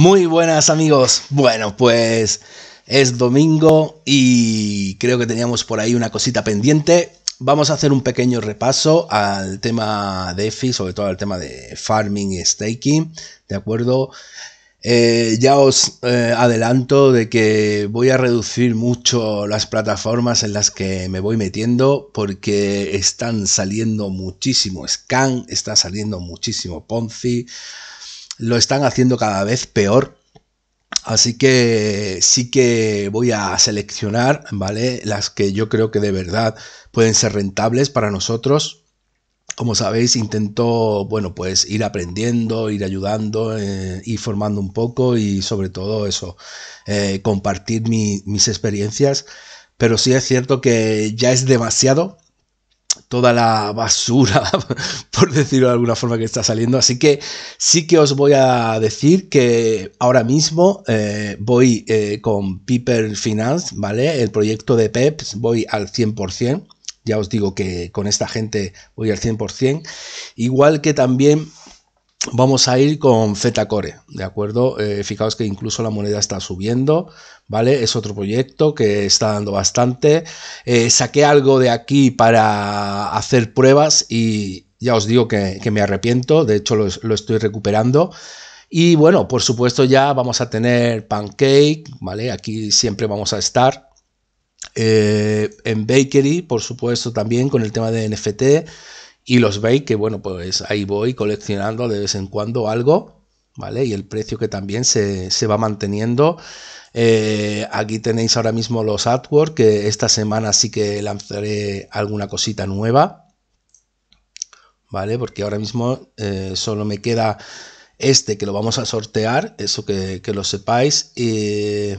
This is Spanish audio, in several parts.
Muy buenas amigos. Bueno, pues es domingo y creo que teníamos por ahí una cosita pendiente. Vamos a hacer un pequeño repaso al tema DeFi, sobre todo al tema de farming y staking, ¿de acuerdo? Eh, ya os eh, adelanto de que voy a reducir mucho las plataformas en las que me voy metiendo porque están saliendo muchísimo Scan, está saliendo muchísimo Ponzi lo están haciendo cada vez peor. Así que sí que voy a seleccionar, ¿vale? Las que yo creo que de verdad pueden ser rentables para nosotros. Como sabéis, intento, bueno, pues ir aprendiendo, ir ayudando, ir eh, formando un poco y sobre todo eso, eh, compartir mis experiencias. Pero sí es cierto que ya es demasiado toda la basura, por decirlo de alguna forma, que está saliendo. Así que sí que os voy a decir que ahora mismo eh, voy eh, con Piper Finance, ¿vale? El proyecto de PEPS, pues, voy al 100%. Ya os digo que con esta gente voy al 100%. Igual que también vamos a ir con Zcore, ¿de acuerdo? Eh, fijaos que incluso la moneda está subiendo, ¿vale? Es otro proyecto que está dando bastante. Eh, saqué algo de aquí para hacer pruebas y ya os digo que, me arrepiento, de hecho lo, estoy recuperando. Y bueno, por supuesto ya vamos a tener Pancake, ¿vale? Aquí siempre vamos a estar. Eh, en Bakery, por supuesto también con el tema de NFT. Y los veis que, bueno, pues ahí voy coleccionando de vez en cuando algo, ¿vale? Y el precio que también se, va manteniendo. Eh, aquí tenéis ahora mismo los artwork, que esta semana sí que lanzaré alguna cosita nueva, ¿vale? Porque ahora mismo eh, solo me queda este que lo vamos a sortear, eso que, lo sepáis. y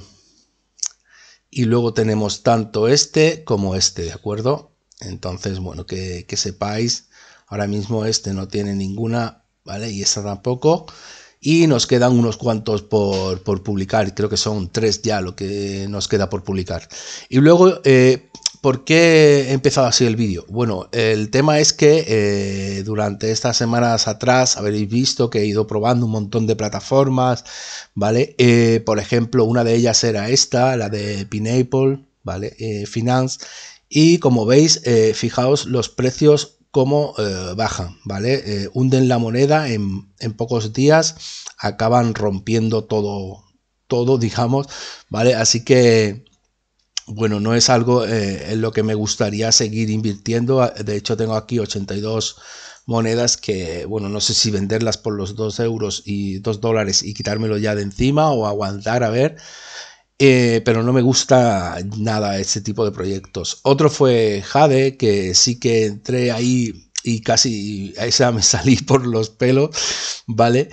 luego tenemos tanto este como este, ¿de acuerdo? Entonces, bueno, que, que sepáis Ahora mismo este no tiene ninguna, ¿vale? Y esta tampoco. Y nos quedan unos cuantos por, publicar. Creo que son tres ya lo que nos queda por publicar. Y luego, eh, ¿por qué he empezado así el vídeo? Bueno, el tema es que eh, durante estas semanas atrás habéis visto que he ido probando un montón de plataformas, ¿vale? Eh, por ejemplo, una de ellas era esta, la de Pineapple, ¿vale? Finance. Y como veis, fijaos los precios como baja, eh, bajan, ¿vale? Eh, hunden la moneda en, en, pocos días, acaban rompiendo todo, todo, digamos, ¿vale? Así que, bueno, no es algo eh, en lo que me gustaría seguir invirtiendo. De hecho, tengo aquí 82 monedas que, bueno, no sé si venderlas por los 2 euros y 2 dólares y quitármelo ya de encima o aguantar a ver. Eh, pero no me gusta nada ese tipo de proyectos. Otro fue Jade, que sí que entré ahí y casi a esa me salí por los pelos, ¿vale?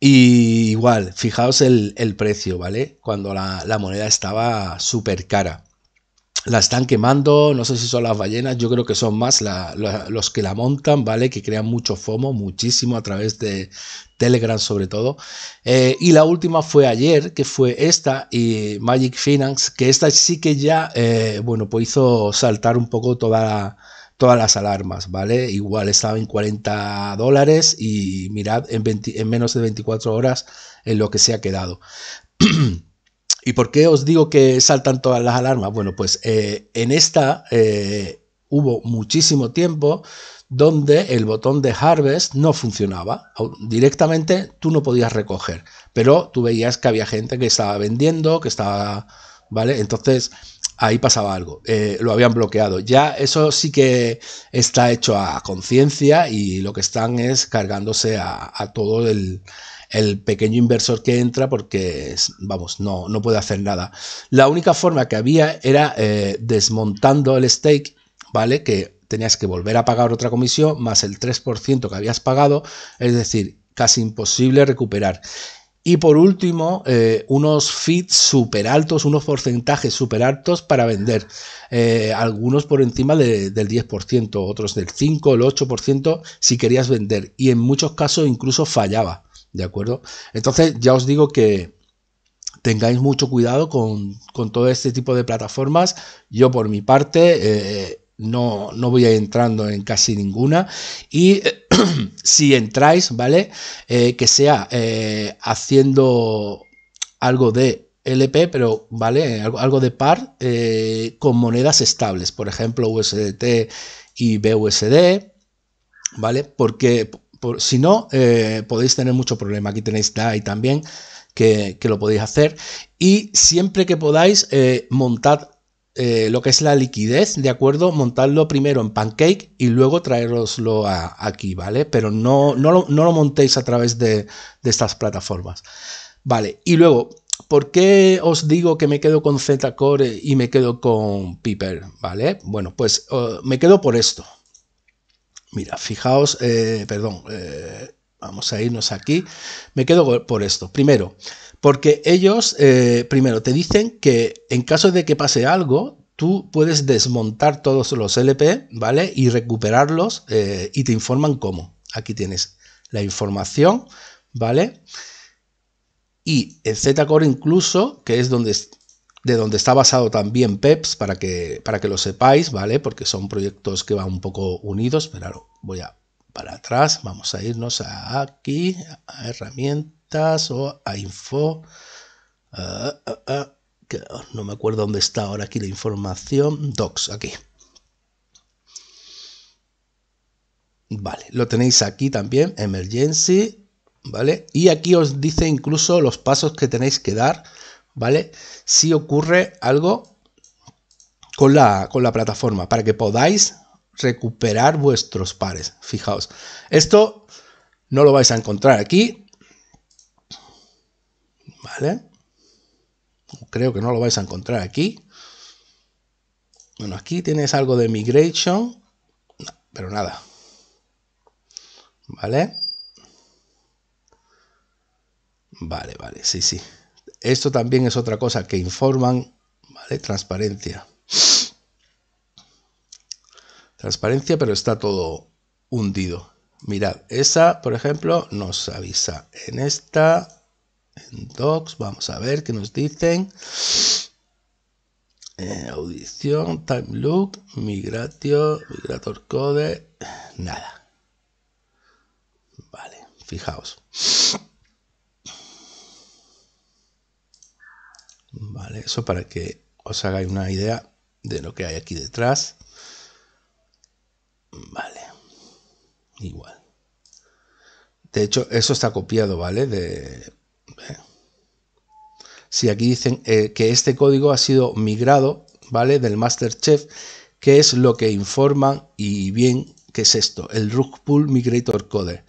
Y igual, fijaos el, el precio, ¿vale? Cuando la, la moneda estaba súper cara la están quemando, no sé si son las ballenas, yo creo que son más los que la montan, ¿vale? Que crean mucho FOMO, muchísimo a través de Telegram sobre todo. Eh, y la última fue ayer, que fue esta y Magic Finance, que esta sí que ya, eh, bueno, pues hizo saltar un poco toda todas las alarmas, ¿vale? Igual estaba en 40 dólares y mirad en, en menos de 24 horas en lo que se ha quedado. ¿Y por qué os digo que saltan todas las alarmas? Bueno, pues eh, en esta eh, hubo muchísimo tiempo donde el botón de harvest no funcionaba. Directamente tú no podías recoger, pero tú veías que había gente que estaba vendiendo, que estaba... ¿Vale? Entonces ahí pasaba algo. Eh, lo habían bloqueado. Ya eso sí que está hecho a conciencia y lo que están es cargándose a todo el el pequeño inversor que entra porque, vamos, no, puede hacer nada. La única forma que había era eh, desmontando el stake, ¿vale? Que tenías que volver a pagar otra comisión más el 3% que habías pagado, es decir, casi imposible recuperar. Y por último, eh, unos feeds súper altos, unos porcentajes súper altos para vender. Eh, algunos por encima del 10%, otros del 5, el 8% si querías vender. Y en muchos casos incluso fallaba. ¿De acuerdo? Entonces ya os digo que tengáis mucho cuidado con, todo este tipo de plataformas. Yo por mi parte... Eh, no, voy a entrando en casi ninguna. Y si entráis, ¿vale? Eh, que sea eh, haciendo algo de LP, pero, ¿vale? Algo, de par con monedas estables, por ejemplo, USDT y BUSD, ¿vale? Porque si no, eh, podéis tener mucho problema. Aquí tenéis DAI también, que, lo podéis hacer. Y siempre que podáis, eh, montar eh, lo que es la liquidez, ¿de acuerdo? Montadlo primero en Pancake y luego traeroslo aquí, ¿vale? Pero no, no, lo, montéis a través de, estas plataformas. Vale, y luego, ¿por qué os digo que me quedo con Z-Core y me quedo con Piper? ¿Vale? Bueno, pues me quedo por esto, Mira, fijaos, eh, perdón, eh, vamos a irnos aquí. Me quedo por esto. Primero, porque ellos, eh, primero, te dicen que en caso de que pase algo, tú puedes desmontar todos los LP, ¿vale? Y recuperarlos y te informan cómo. Aquí tienes la información, ¿vale? Y el Z-Core incluso, que es donde de donde está basado también PEPS, para que, para que lo sepáis, ¿vale? Porque son proyectos que van un poco unidos, pero voy a para atrás, vamos a irnos a aquí, a herramientas o a info, ah, ah, ah, que no me acuerdo dónde está ahora aquí la información, docs, aquí. Vale, lo tenéis aquí también, emergency, ¿vale? Y aquí os dice incluso los pasos que tenéis que dar ¿vale? Si ocurre algo con la, con la plataforma, para que podáis recuperar vuestros pares. Fijaos, esto no lo vais a encontrar aquí, ¿vale? Creo que no lo vais a encontrar aquí. Bueno, aquí tienes algo de migration, pero nada. ¿Vale? Vale, vale, sí, sí. Esto también es otra cosa que informan, ¿vale? Transparencia. Transparencia, pero está todo hundido. Mirad, esa, por ejemplo, nos avisa. En esta, en Docs, vamos a ver qué nos dicen. Eh, audición, time look, migratio, migrator code, nada. Vale, fijaos. Vale, eso para que os hagáis una idea de lo que hay aquí detrás. Vale, igual. De hecho, eso está copiado, ¿vale? De... Eh. Si aquí dicen eh, que este código ha sido migrado, ¿vale? Del Masterchef, que es lo que informan y bien, que es esto? El Rug Migrator Code.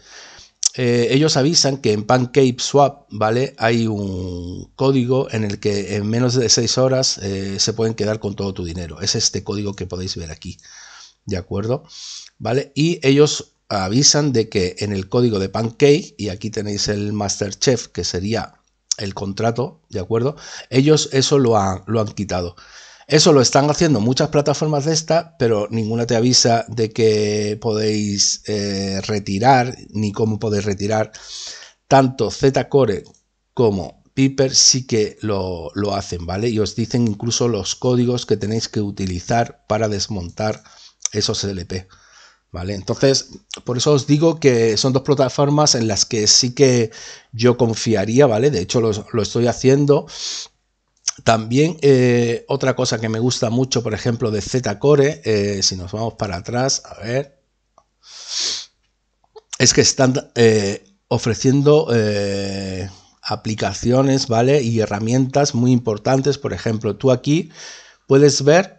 Eh, ellos avisan que en PancakeSwap ¿vale? hay un código en el que en menos de 6 horas eh, se pueden quedar con todo tu dinero. Es este código que podéis ver aquí. ¿De acuerdo? ¿Vale? Y ellos avisan de que en el código de Pancake, y aquí tenéis el Masterchef, que sería el contrato, ¿de acuerdo? Ellos eso lo han quitado. Eso lo están haciendo muchas plataformas de esta, pero ninguna te avisa de que podéis eh, retirar, ni cómo podéis retirar. Tanto ZCore core como Piper sí que lo, hacen, ¿vale? Y os dicen incluso los códigos que tenéis que utilizar para desmontar esos LP, ¿vale? Entonces, por eso os digo que son dos plataformas en las que sí que yo confiaría, ¿vale? De hecho, lo estoy haciendo también eh, otra cosa que me gusta mucho, por ejemplo, de Z-Core, eh, si nos vamos para atrás, a ver, es que están eh, ofreciendo aplicaciones, ¿vale? Y herramientas muy importantes. Por ejemplo, tú aquí puedes ver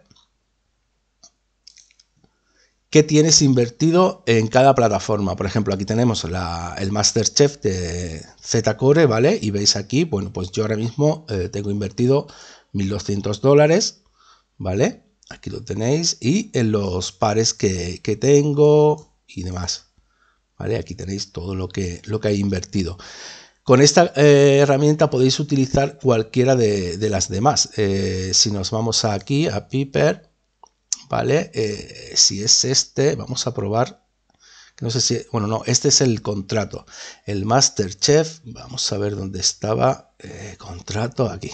qué tienes invertido en cada plataforma. Por ejemplo, aquí tenemos el Masterchef de Z-Core, ¿vale? Y veis aquí, bueno, pues yo ahora mismo eh, tengo invertido 1.200 dólares, ¿vale? Aquí lo tenéis y en los pares que, tengo y demás, ¿vale? Aquí tenéis todo lo que, lo que he invertido. Con esta eh, herramienta podéis utilizar cualquiera de, las demás. Eh, si nos vamos aquí a Piper, ¿vale? Eh, si es este, vamos a probar, no sé si, bueno, no, este es el contrato, el Masterchef, vamos a ver dónde estaba, eh, contrato aquí,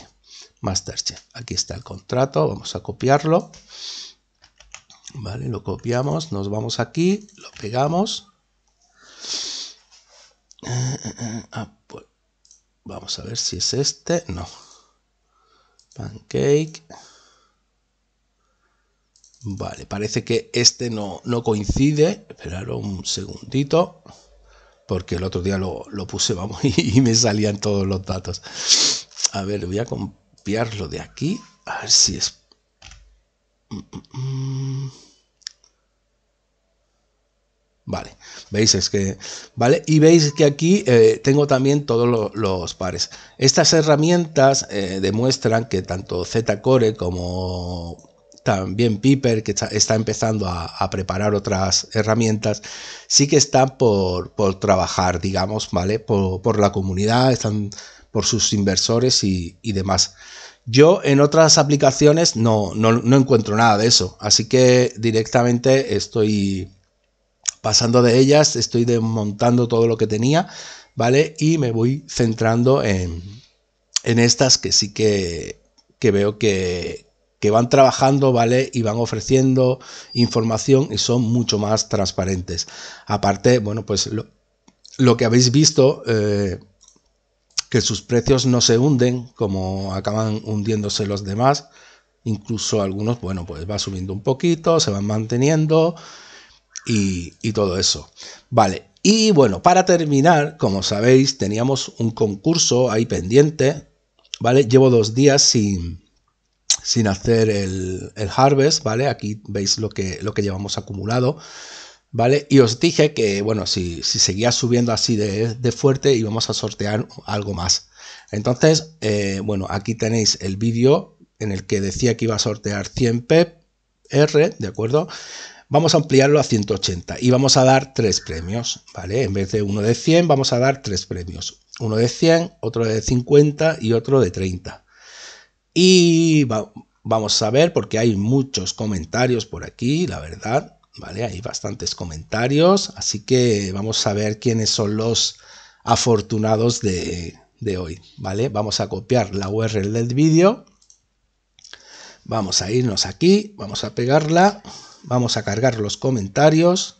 Masterchef, aquí está el contrato, vamos a copiarlo, ¿vale? Lo copiamos, nos vamos aquí, lo pegamos, eh, ah, pues, vamos a ver si es este, no, pancake, Vale, parece que este no, no coincide. Esperar un segundito, porque el otro día lo, puse, vamos, y, me salían todos los datos. A ver, voy a copiarlo de aquí, a ver si es... Vale, veis es que, vale, y veis que aquí eh, tengo también todos los pares. Estas herramientas eh, demuestran que tanto Z-Core como también Piper, que está, empezando a, preparar otras herramientas, sí que están por, trabajar, digamos, ¿vale? Por, la comunidad, están por sus inversores y, y demás. Yo en otras aplicaciones no, no, no, encuentro nada de eso, así que directamente estoy pasando de ellas, estoy desmontando todo lo que tenía, ¿vale? Y me voy centrando en, en estas que sí que, que veo que, que van trabajando, ¿vale? Y van ofreciendo información y son mucho más transparentes. Aparte, bueno, pues lo, que habéis visto, eh, que sus precios no se hunden como acaban hundiéndose los demás. Incluso algunos, bueno, pues va subiendo un poquito, se van manteniendo y todo eso. Vale, y bueno, para terminar, como sabéis, teníamos un concurso ahí pendiente, ¿vale? Llevo dos días sin sin hacer el, harvest, ¿vale? Aquí veis lo que, lo que llevamos acumulado, ¿vale? Y os dije que, bueno, si, seguía subiendo así de, fuerte íbamos a sortear algo más. Entonces, eh, bueno, aquí tenéis el vídeo en el que decía que iba a sortear 100 PEP R, ¿de acuerdo? Vamos a ampliarlo a 180 y vamos a dar tres premios, ¿vale? En vez de uno de 100 vamos a dar tres premios. Uno de 100, otro de 50 y otro de 30, y vamos a ver, porque hay muchos comentarios por aquí, la verdad, ¿vale? Hay bastantes comentarios, así que vamos a ver quiénes son los afortunados de, de hoy, ¿vale? Vamos a copiar la URL del vídeo. Vamos a irnos aquí, vamos a pegarla, vamos a cargar los comentarios.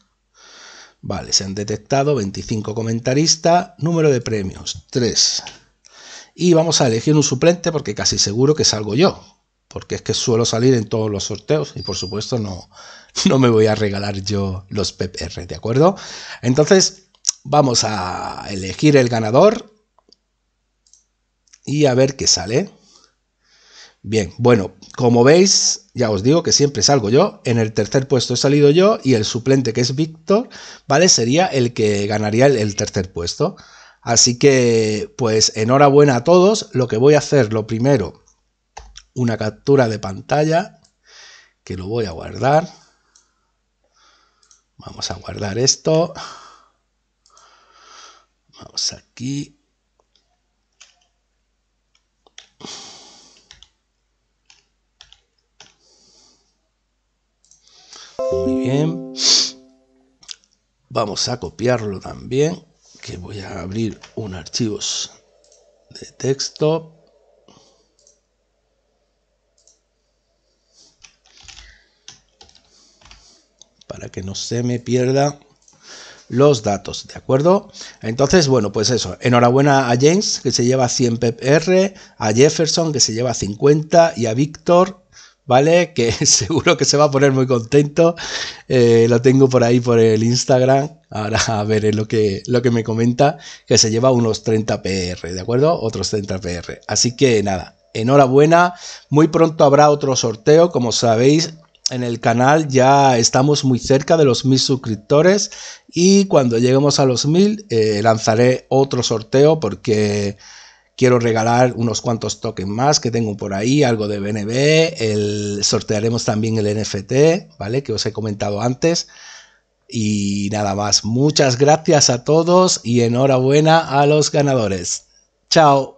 Vale, se han detectado 25 comentaristas, número de premios 3. Y vamos a elegir un suplente porque casi seguro que salgo yo, porque es que suelo salir en todos los sorteos y por supuesto no, no me voy a regalar yo los PPR, ¿de acuerdo? Entonces vamos a elegir el ganador y a ver qué sale. Bien, bueno, como veis, ya os digo que siempre salgo yo, en el tercer puesto he salido yo y el suplente que es Víctor, ¿vale? Sería el que ganaría el, el tercer puesto. Así que, pues enhorabuena a todos. Lo que voy a hacer, lo primero, una captura de pantalla, que lo voy a guardar. Vamos a guardar esto. Vamos aquí. Muy bien. Vamos a copiarlo también que voy a abrir un archivos de texto para que no se me pierda los datos, ¿de acuerdo? Entonces, bueno, pues eso, enhorabuena a James, que se lleva 100 PPR, a Jefferson, que se lleva 50, y a Víctor, ¿vale? Que seguro que se va a poner muy contento. Eh, lo tengo por ahí por el Instagram. Ahora ver lo que, lo que me comenta, que se lleva unos 30 PR, ¿de acuerdo? Otros 30 PR. Así que nada, enhorabuena. Muy pronto habrá otro sorteo, como sabéis. En el canal ya estamos muy cerca de los mil suscriptores y cuando lleguemos a los mil eh, lanzaré otro sorteo porque Quiero regalar unos cuantos tokens más que tengo por ahí, algo de BNB, el, sortearemos también el NFT, ¿vale? Que os he comentado antes. Y nada más, muchas gracias a todos y enhorabuena a los ganadores. Chao.